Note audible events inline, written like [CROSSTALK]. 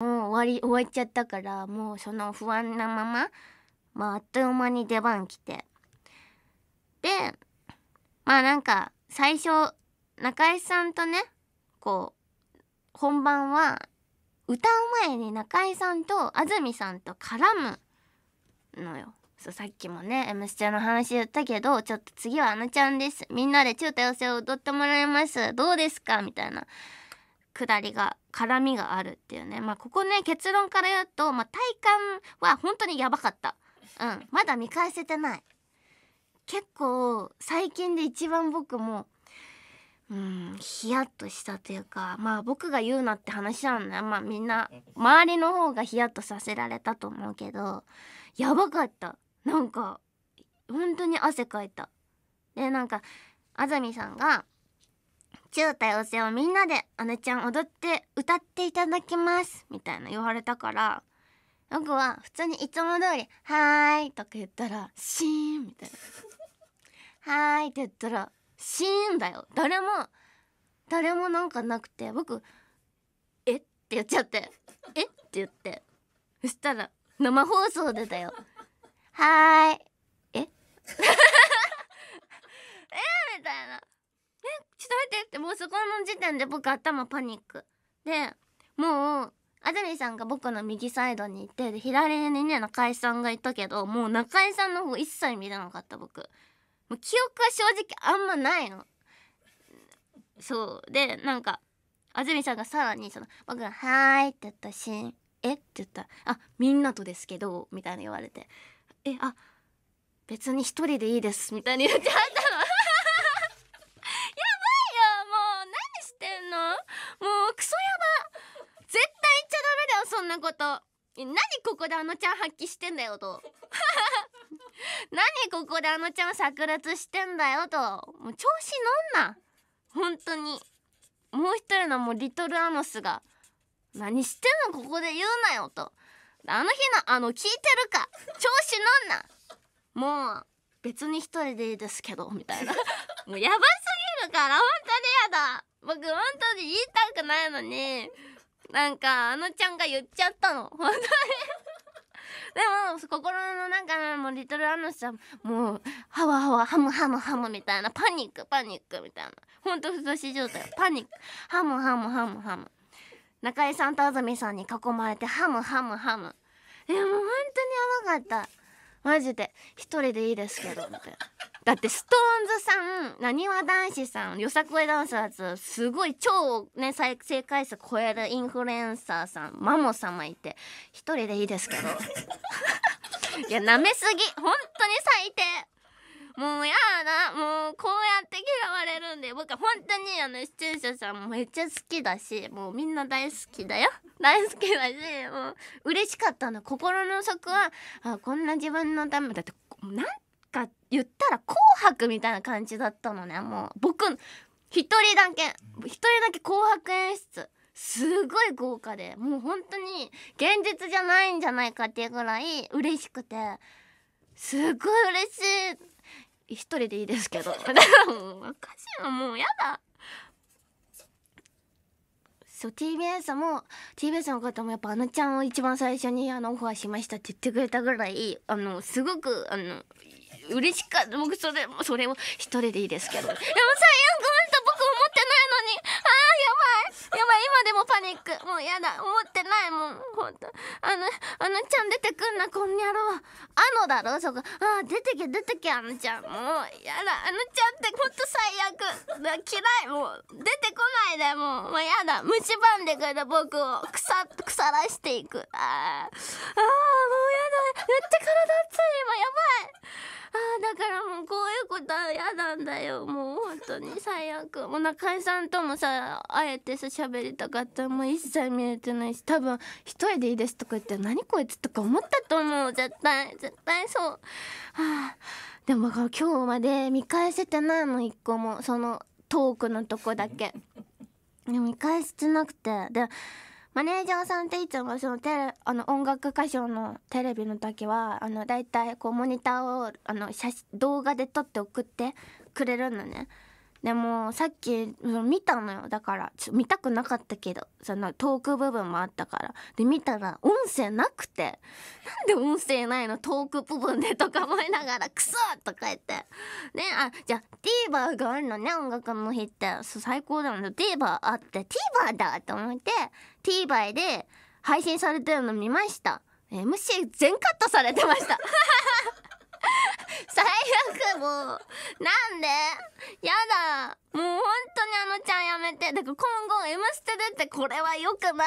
もう終わり終わっちゃったからもうその不安なまま、まあ、あっという間に出番来てでまあなんか最初中井さんとねこう本番は歌う前に中井さんと安住さんと絡むのよ。そうさっきもね「M ステ」の話言ったけどちょっと次はあのちゃんですみんなで中途寄せを踊ってもらいますどうですかみたいなくだりが絡みがあるっていうねまあここね結論から言うと、まあ、体感は本当にやばかったうんまだ見返せてない結構最近で一番僕もうんヒヤッとしたというかまあ僕が言うなって話なんだよまあみんな周りの方がヒヤッとさせられたと思うけどやばかったなんか本当に汗かいたでなんかあざみさんが中多様性をみんなでおのちゃん踊って歌っていただきますみたいな言われたから僕は普通にいつも通り「はーい」とか言ったら「シーン」みたいな「はーい」って言ったら「シーン」だよ誰も誰もなんかなくて僕「えっ?」て言っちゃって「えっ?」って言ってそしたら生放送でだよ「はーい」えでもそこの時点で僕頭パニックでもう安住さんが僕の右サイドにいてで左にね中居さんがいたけどもう中居さんの方一切見れなかった僕もう記憶は正直あんまないのそうでなんか安住さんがさらにその僕が「はーい」って言ったし「えっ?」て言ったら「あみんなとですけど」みたいに言われて「えあ別に一人でいいです」みたいに言っちゃったここであのちゃん発揮してんだよと [LAUGHS] 何ここであのちゃん炸裂してんだよともう調子乗んな本当にもう一人のもうリトルアノスが何してんのここで言うなよとあの日のあの聞いてるか調子乗んなもう別に一人でいいですけどみたいな [LAUGHS] もうやばすぎるから本当にやだ僕本当に言いたくないのになんかあのちゃんが言っちゃったの本当にも心の中のもうリトルアナスちゃんもうハワハワハムハムハムみたいなパニックパニックみたいなほんとふ動し状態パニックハムハムハムハム中井さんと安住さんに囲まれてハムハムハムいやもうほんとにやばかったマジで一人でいいですけどみたいな。だってストーンズさんなにわ男子さんよさこいダンサーズすごい超ね再生回数超えるインフルエンサーさんマモ様いて一人でいいですけどいやなめすぎ本当に最低もうやだもうこうやって嫌われるんで僕は本当にあの出演者さんめっちゃ好きだしもうみんな大好きだよ [LAUGHS] 大好きだしもう嬉しかったの心の底はあこんな自分のためだってなん言ったら「紅白」みたいな感じだったのねもう僕一人だけ一人だけ「紅白」演出すごい豪華でもう本当に現実じゃないんじゃないかっていうぐらい嬉しくてすっごい嬉しい一人でいいですけど [LAUGHS] おかしいのもうやだそう TBS も TBS の方もやっぱあのちゃんを一番最初にあのオファーしましたって言ってくれたぐらいあのすごくあの嬉しかった僕それそれも、一人でいいですけど [LAUGHS] でも最悪、本ン僕思ってないのにああ、やばいやばい今でもパニックもうやだ思ってないもんほんあのあのちゃん出てくんなこんにゃろうあのだろそこあ出てけ出てけあのちゃんもうやだあのちゃんって本当最悪嫌いもう出てこないでもうもうやだ虫歯んでくた僕を腐腐らしていくああもうやだやってからだだ嫌なんだよもう本当に最悪もう中居さんともさ会えてさ喋りたかったもう一切見れてないし多分「一人でいいです」とか言って「何こいつ」とか思ったと思う絶対絶対そう。はあ、でもだから今日まで見返せてないの一個もそのトークのとこだけ。でも見返してなくてでマネージャーさんっていつもそのテレあの音楽歌唱のテレビの時はあの大体こうモニターをあの写動画で撮って送ってくれるのねでもさっき見たのよだから見たくなかったけどそのトーク部分もあったからで見たら音声なくてなんで音声ないのトーク部分でとか思いながらクソとか言ってねあじゃあ TVer があるのね音楽の日ってそう最高だもん TVer あって TVer だと思って TVer で配信されてるの見ました MC 全カットされてましたもうなんでやだもう本当にあのちゃんやめてだから今後「M ステ」出てこれはよくない